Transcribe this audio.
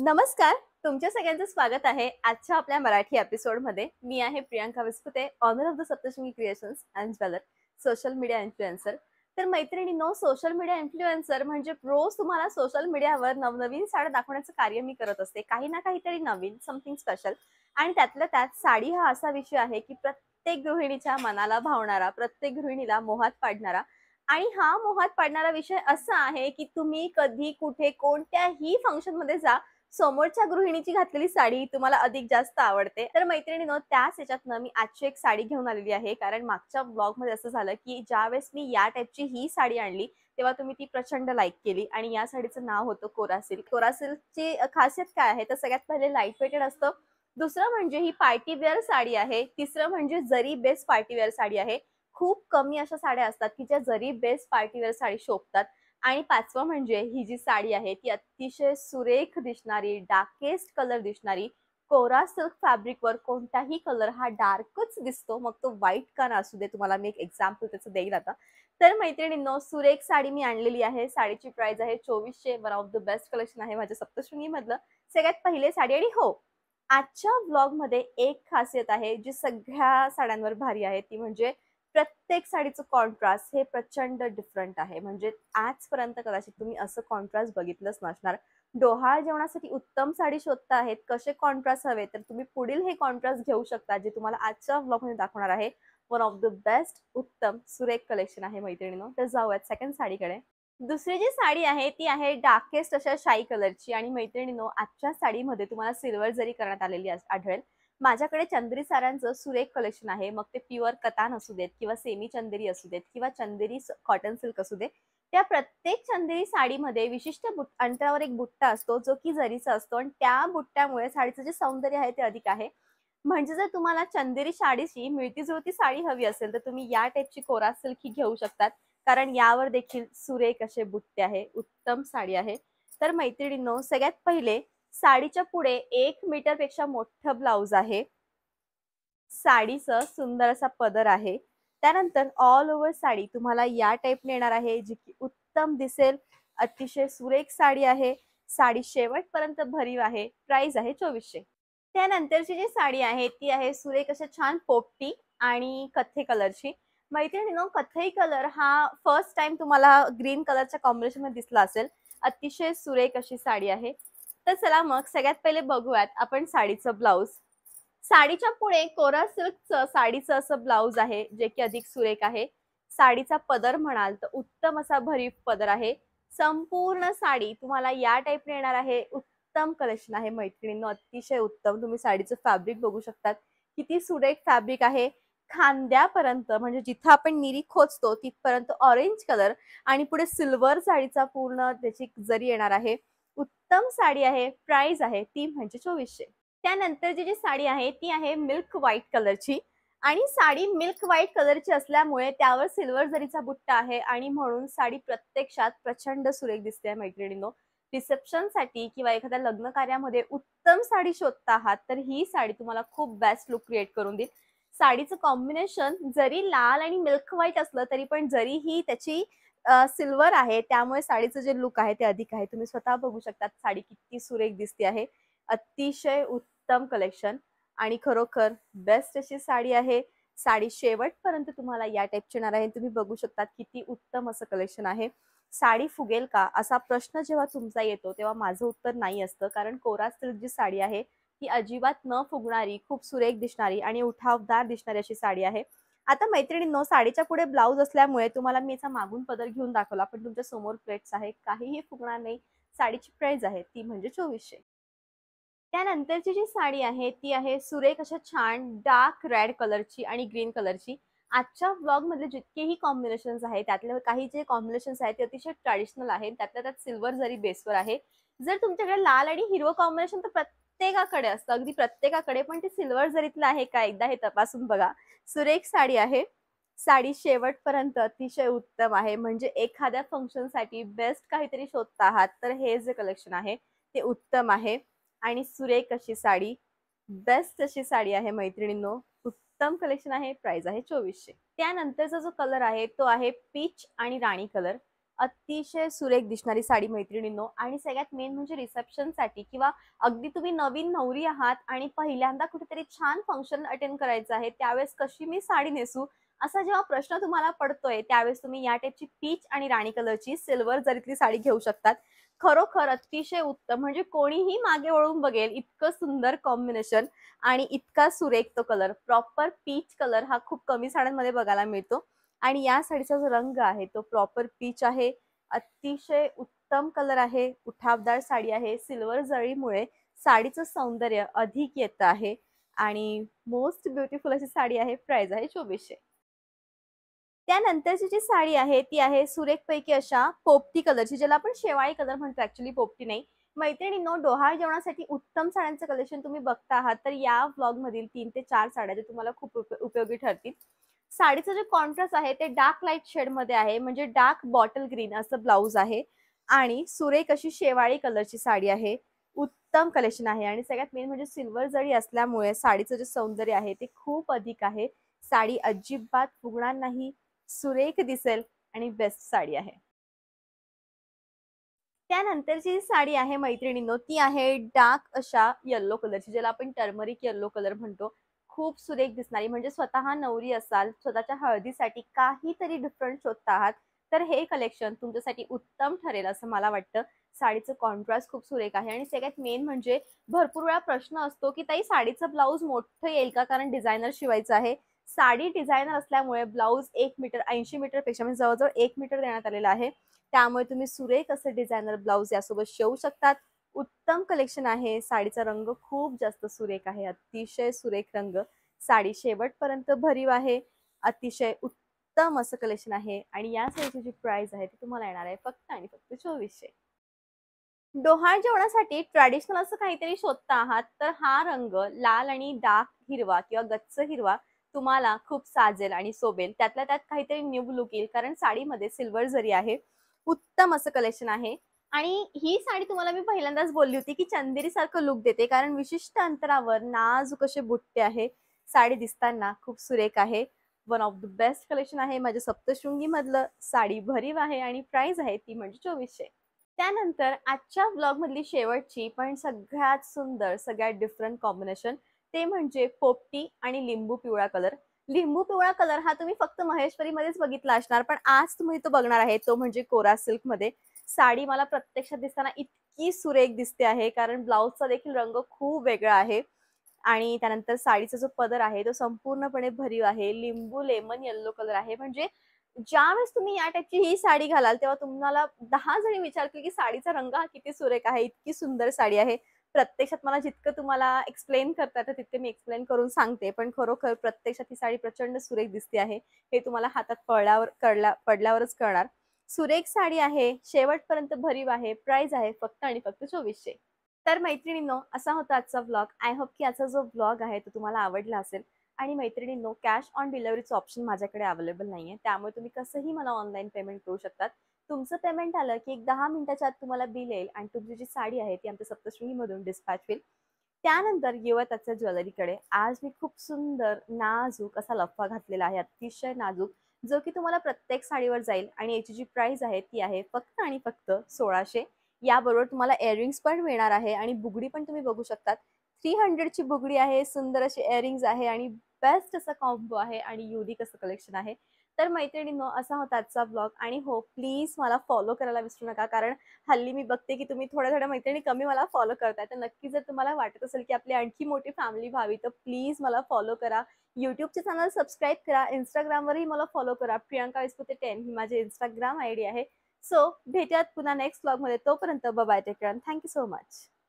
नमस्कार तुमच्या सगळ्यांचं स्वागत आहे आजच्या आपल्या मराठी एपिसोडमध्ये मी आहे Priyanka Vispute owner of the Saptashrungi creations and jeweller social media influencer तर मैत्रिणी नो सोशल मीडिया इन्फ्लुएन्सर म्हणजे रोज तुम्हाला सोशल मीडियावर नवनवीन साड्या दाखवण्याचं कार्य मी करत असते काही ना काहीतरी नवीन समथिंग स्पेशल आणि त्यातल्या त्यात साडी हा असा विषय आहे की प्रत्येक गृहिणीच्या मनाला भावणारा प्रत्येक गृहिणीला मोहात पाडणारा आणि हा मोहात पाडणारा विषय असा आहे की तुम्ही कधी कुठे कोणत्याही फंक्शनमध्ये जा समोरच्या गृहिणीची घातलेली साडी तुम्हाला अधिक जास्त आवडते तर मैत्रिणीनं त्याच याच्यातनं मी आजची एक साडी घेऊन आलेली आहे कारण मागच्या ब्लॉगमध्ये असं झालं की ज्यावेळेस मी या टाईपची ही साडी आणली तेव्हा तुम्ही ती प्रचंड लाईक केली आणि या साडीचं नाव होतं कोरासिल्क कोरासिल्कची खासियत काय आहे तर सगळ्यात पहिले लाईट वेटेड असतं दुसरं म्हणजे ही पार्टीवेअर साडी आहे तिसरं म्हणजे जरी बेस्ट पार्टीवेअर साडी आहे खूप कमी अशा साड्या असतात की ज्या जरी बेस्ट पार्टीवेअर साडी शोभतात आणि पाचवं म्हणजे ही जी साडी आहे ती अतिशय सुरेख दिसणारी डार्केस्ट कलर दिसणारी कोरा सिल्क फॅब्रिकवर कोणताही कलर हा डार्कच दिसतो मग तो व्हाईट का ना असू दे तुम्हाला मी एक एक्झाम्पल त्याचं देईल आता तर मैत्रिणींनो सुरेख साडी मी आणलेली आहे साडीची प्राइस आहे चोवीसशे one of the best collection आहे माझ्या सप्तशृंगीमधलं सगळ्यात पहिले साडी आणि हो आजच्या मध्ये एक खासियत आहे जी सगळ्या साड्यांवर भारी आहे ती म्हणजे प्रत्येक साडीचं कॉन्ट्रास्ट हे प्रचंड डिफरंट आहे म्हणजे आजपर्यंत कदाचित तुम्ही असं कॉन्ट्रास्ट बघितलंच नसणार डोहाळ जेवणासाठी उत्तम साडी शोधता आहेत कसे कॉन्ट्रास्ट हवे तर तुम्ही पुढील हे कॉन्ट्रास्ट घेऊ शकता जे तुम्हाला आजच्या ब्लॉगमध्ये दाखवणार आहे वन ऑफ द बेस्ट उत्तम सुरेख कलेक्शन आहे मैत्रिणीनं तर जाऊयात सेकंड साडीकडे दुसरी जी साडी आहे ती आहे डार्केस्ट अशा शाई कलरची आणि मैत्रिणीनो आजच्या साडीमध्ये तुम्हाला सिल्वर जरी करण्यात आलेली आढळेल माझ्याकडे चंदेरी साऱ्यांचं सुरेख कलेक्शन आहे मग ते प्युअर कतान असू देत किंवा सेमी चंदेरी असू देत किंवा चंदेरी कॉटन सिल्क असू दे त्या प्रत्येक चंदेरी साडीमध्ये विशिष्ट अंतरावर एक बुट्टा असतो जो की जरीचा असतो आणि त्या बुट्ट्यामुळे साडीचं जे सौंदर्य आहे ते अधिक आहे म्हणजे जर तुम्हाला चंदेरी साडीची मिळती जुळती साडी हवी असेल तर तुम्ही या टाईपची कोरा सिल्क ही घेऊ शकतात कारण यावर देखील सुरेख असे बुट्टे आहे उत्तम साडी आहे तर मैत्रिणींनो सगळ्यात पहिले साडीच्या पुढे एक मीटर पेक्षा मोठ ब्लाउज आहे साडीच सुंदर असा पदर आहे त्यानंतर ऑल ओव्हर साडी तुम्हाला या टाईपने येणार आहे जी की उत्तम दिसेल अतिशय सुरेख साडी आहे साडी शेवटपर्यंत भरीव आहे प्राइस आहे चोवीसशे त्यानंतरची जी साडी आहे ती आहे सुरेख अशा छान पोपटी आणि ची कलरची नो कथई कलर हा फर्स्ट टाइम तुम्हाला ग्रीन कलरच्या मध्ये दिसला असेल अतिशय सुरेख अशी साडी आहे तर चला मग सगळ्यात पहिले बघूयात आपण साडीचं ब्लाऊज साडीच्या पुढे कोरा सिल्कचं साडीचं असं ब्लाऊज आहे जे की अधिक सुरेख आहे साडीचा पदर म्हणाल तर उत्तम असा भरीव पदर आहे संपूर्ण साडी तुम्हाला या टाईपने येणार आहे उत्तम कलेक्शन आहे मैत्रिणींनो अतिशय उत्तम तुम्ही साडीचं फॅब्रिक बघू शकतात किती सुरेख फॅब्रिक आहे खांद्यापर्यंत म्हणजे जिथं आपण निरी खोचतो तिथपर्यंत ऑरेंज कलर आणि पुढे सिल्वर साडीचा पूर्ण त्याची जरी येणार आहे उत्तम साडी आहे प्राइस आहे ती म्हणजे चोवीसशे त्यानंतरची जी साडी आहे ती आहे मिल्क व्हाईट कलरची आणि साडी मिल्क व्हाईट कलरची असल्यामुळे त्यावर सिल्वर जरीचा बुट्टा आहे आणि म्हणून साडी प्रत्यक्षात प्रचंड सुरेख दिसते आहे रिसेप्शन रिसेप्शनसाठी किंवा एखाद्या लग्न कार्यामध्ये उत्तम साडी शोधता आहात तर ही साडी तुम्हाला खूप बेस्ट लुक क्रिएट करून देईल साडीचं कॉम्बिनेशन जरी लाल आणि मिल्क व्हाईट असलं तरी पण जरी ही त्याची सिल्वर आहे त्यामुळे साडीचं जे लुक आहे ते अधिक आहे तुम्ही स्वतः बघू शकता साडी किती सुरेख दिसते आहे अतिशय उत्तम कलेक्शन आणि खरोखर बेस्ट अशी साडी आहे साडी शेवटपर्यंत तुम्हाला या टाईपची येणार आहे तुम्ही बघू शकता किती उत्तम असं कलेक्शन आहे साडी फुगेल का असा प्रश्न जेव्हा तुमचा येतो तेव्हा माझं उत्तर नाही असतं कारण कोरा सिल्क जी साडी आहे ती अजिबात न फुगणारी खूप सुरेख दिसणारी आणि उठावदार दिसणारी अशी साडी आहे आता मैत्रिणींनो साडीच्या पुढे ब्लाऊज असल्यामुळे तुम्हाला मी याचा मागून पदर घेऊन दाखवला पण तुमच्या समोर प्लेट्स आहे काहीही फुगणार नाही साडीची प्राइस आहे ती म्हणजे चोवीसशे त्यानंतरची जी साडी आहे ती आहे सुरेख अशा छान डार्क रेड कलरची आणि ग्रीन कलरची आजच्या ब्लॉग मधले जितकेही कॉम्बिनेशन्स आहेत त्यातले काही जे कॉम्बिनेशन्स आहेत ते अतिशय ट्रॅडिशनल आहेत त्यातल्या त्यात सिल्वर जरी बेसवर आहे जर तुमच्याकडे लाल आणि हिरवं कॉम्बिनेशन तर प्रत्येकाकडे असतं अगदी प्रत्येकाकडे पण ते सिल्वर जरीतलं आहे का एकदा हे तपासून बघा सुरेख साडी आहे साडी शेवटपर्यंत अतिशय उत्तम आहे म्हणजे एखाद्या फंक्शनसाठी बेस्ट काहीतरी शोधत आहात तर हे जे कलेक्शन आहे ते उत्तम आहे आणि सुरेख अशी साडी बेस्ट अशी साडी आहे मैत्रिणींनो उत्तम कलेक्शन आहे प्राइस आहे चोवीसशे त्यानंतरचा जो कलर आहे तो आहे पीच आणि राणी कलर अतिशय सुरेख दिसणारी साडी मैत्रिणींनो आणि सगळ्यात मेन म्हणजे रिसेप्शनसाठी किंवा अगदी तुम्ही नवीन नवरी आहात आणि पहिल्यांदा कुठेतरी छान फंक्शन अटेंड करायचं आहे त्यावेळेस कशी मी साडी नेसू असा जेव्हा प्रश्न तुम्हाला पडतोय त्यावेळेस तुम्ही या टाईपची पीच आणि राणी कलरची सिल्वर जरीतली साडी घेऊ शकतात खरोखर अतिशय उत्तम म्हणजे कोणीही मागे वळून बघेल इतकं सुंदर कॉम्बिनेशन आणि इतका सुरेख तो कलर प्रॉपर पीच कलर हा खूप कमी साड्यांमध्ये बघायला मिळतो आणि या साडीचा जो रंग आहे तो प्रॉपर पीच आहे अतिशय उत्तम कलर आहे उठावदार साडी आहे सिल्वर जळीमुळे साडीचं सौंदर्य अधिक येत आहे आणि मोस्ट ब्युटिफुल अशी साडी आहे प्राइस आहे चोवीसशे त्यानंतरची जी साडी आहे ती आहे सुरेख पैकी अशा पोपटी कलरची ज्याला आपण शेवाळी कलर म्हणतो ऍक्च्युली पोपटी नाही नो डोहाळ जेवणासाठी उत्तम साड्यांचं कलेक्शन तुम्ही बघता आहात तर या मधील तीन ते चार साड्या ज्या तुम्हाला खूप उपयोगी ठरतील साडीचं जे कॉन्ट्रास्ट आहे ते डार्क लाईट शेड मध्ये आहे म्हणजे डार्क बॉटल ग्रीन असं ब्लाऊज आहे आणि सुरेख अशी शेवाळी कलरची साडी आहे उत्तम कलेक्शन आहे आणि सगळ्यात मेन म्हणजे सिल्वर जरी असल्यामुळे साडीचं जे सौंदर्य आहे ते खूप अधिक आहे साडी अजिबात फुगणार नाही सुरेख दिसेल आणि बेस्ट साडी आहे त्यानंतरची साडी आहे मैत्रिणींनो ती आहे डार्क अशा येल्लो कलरची ज्याला आपण टर्मरिक येल्लो कलर म्हणतो खूप सुरेख दिसणारी म्हणजे स्वतः नवरी असाल स्वतःच्या हळदीसाठी काहीतरी डिफरंट शोधत आहात तर हे कलेक्शन तुमच्यासाठी उत्तम ठरेल असं मला वाटतं साडीचं कॉन्ट्रास्ट खूप सुरेख आहे आणि सगळ्यात मेन म्हणजे भरपूर वेळा प्रश्न असतो की ताई साडीचं ब्लाऊज मोठं येईल का कारण डिझायनर शिवायचं आहे साडी डिझायनर असल्यामुळे ब्लाऊज एक मीटर ऐंशी पेक्षा म्हणजे जवळजवळ एक मीटर देण्यात आलेला आहे त्यामुळे तुम्ही सुरेख असं डिझायनर ब्लाऊज यासोबत शिवू शकतात उत्तम कलेक्शन आहे साडीचा रंग खूप जास्त सुरेख आहे अतिशय सुरेख रंग साडी शेवटपर्यंत भरीव आहे अतिशय उत्तम असं कलेक्शन आहे आणि या साडीची जी प्राइस आहे ती तुम्हाला येणार आहे फक्त आणि फक्त चोवीसशे डोहाळ जेवणासाठी ट्रॅडिशनल असं काहीतरी शोधता आहात तर हा रंग लाल आणि डार्क हिरवा किंवा गच्च हिरवा तुम्हाला खूप साजेल आणि सोबेल त्यातल्या त्यात काहीतरी न्यू लुक येईल कारण साडीमध्ये सिल्वर जरी आहे उत्तम असं कलेक्शन आहे आणि ही साडी तुम्हाला मी पहिल्यांदाच बोलली होती की चंदेरी सारखं लुक देते कारण विशिष्ट अंतरावर नाजूक असे बुट्टे आहे साडी दिसताना खूप सुरेख आहे one of the best collection आहे माझ्या सप्तशृंगी मधलं साडी भरीव आहे आणि प्राइस आहे ती म्हणजे चोवीसशे त्यानंतर आजच्या ब्लॉग मधली शेवटची पण सगळ्यात सुंदर सगळ्यात डिफरंट कॉम्बिनेशन ते म्हणजे पोपटी आणि लिंबू पिवळा कलर लिंबू पिवळा कलर हा तुम्ही फक्त महेश्वरी मध्येच बघितला असणार पण आज तुम्ही तो बघणार आहे तो म्हणजे कोरा सिल्क मध्ये साडी मला प्रत्यक्षात दिसताना इतकी सुरेख दिसते आहे कारण ब्लाऊजचा देखील रंग खूप वेगळा आहे आणि त्यानंतर साडीचा जो पदर आहे तो संपूर्णपणे भरीव आहे लिंबू लेमन येल्लो कलर आहे म्हणजे वेळेस तुम्ही या टाईपची ही साडी घालाल तेव्हा तुम्हाला दहा जणी विचारतील की साडीचा रंग हा किती सुरेख आहे इतकी सुंदर साडी आहे प्रत्यक्षात मला जितकं तुम्हाला एक्सप्लेन करता येतं तितके मी एक्सप्लेन करून सांगते पण खरोखर प्रत्यक्षात ही साडी प्रचंड सुरेख दिसते आहे हे तुम्हाला हातात पळल्यावर कळल्या पडल्यावरच कळणार सुरेख साडी आहे शेवटपर्यंत भरीव आहे प्राइस आहे फक्त आणि फक्त चोवीसशे तर मैत्रिणींनो असा होता आजचा ब्लॉग आय होप की आजचा जो ब्लॉग आहे तो तुम्हाला आवडला असेल आणि मैत्रिणींनो कॅश ऑन डिलिव्हरीचं ऑप्शन माझ्याकडे अवेलेबल नाही आहे त्यामुळे तुम्ही कसंही मला ऑनलाईन पेमेंट करू शकतात तुमचं पेमेंट आलं की एक दहा मिनिटाच्या आत तुम्हाला बिल येईल आणि तुमची जी साडी आहे ती आमच्या सप्तशृंगीमधून डिस्पॅच होईल त्यानंतर येऊया त्याच्या ज्वेलरीकडे आज मी खूप सुंदर नाजूक असा लफ्फा घातलेला आहे अतिशय नाजूक जो की तुम्हाला प्रत्येक साडीवर जाईल आणि याची जी प्राइस आहे ती आहे फक्त आणि फक्त सोळाशे याबरोबर तुम्हाला एअरिंग्स पण मिळणार आहे आणि बुगडी पण तुम्ही बघू शकता थ्री हंड्रेडची बुगडी आहे सुंदर अशी एअरिंग आहे आणि बेस्ट असं कॉम्बो आहे आणि युनिक असं कलेक्शन आहे तर मैत्रिणींनो असा होता आजचा ब्लॉग आणि हो प्लीज मला फॉलो करायला विसरू नका कारण हल्ली मी बघते की तुम्ही थोड्या थोड्या मैत्रिणी कमी मला फॉलो करताय तर नक्की जर तुम्हाला वाटत असेल की आपली आणखी मोठी फॅमिली व्हावी तर प्लीज मला फॉलो करा यूट्यूबचे चॅनल सबस्क्राईब करा इंस्टाग्रामवरही मला फॉलो करा प्रियांका विस्पुते टेन ही माझी इंस्टाग्राम आयडी आहे सो भेटूयात पुन्हा नेक्स्ट ब्लॉगमध्ये तोपर्यंत bye take thank you so much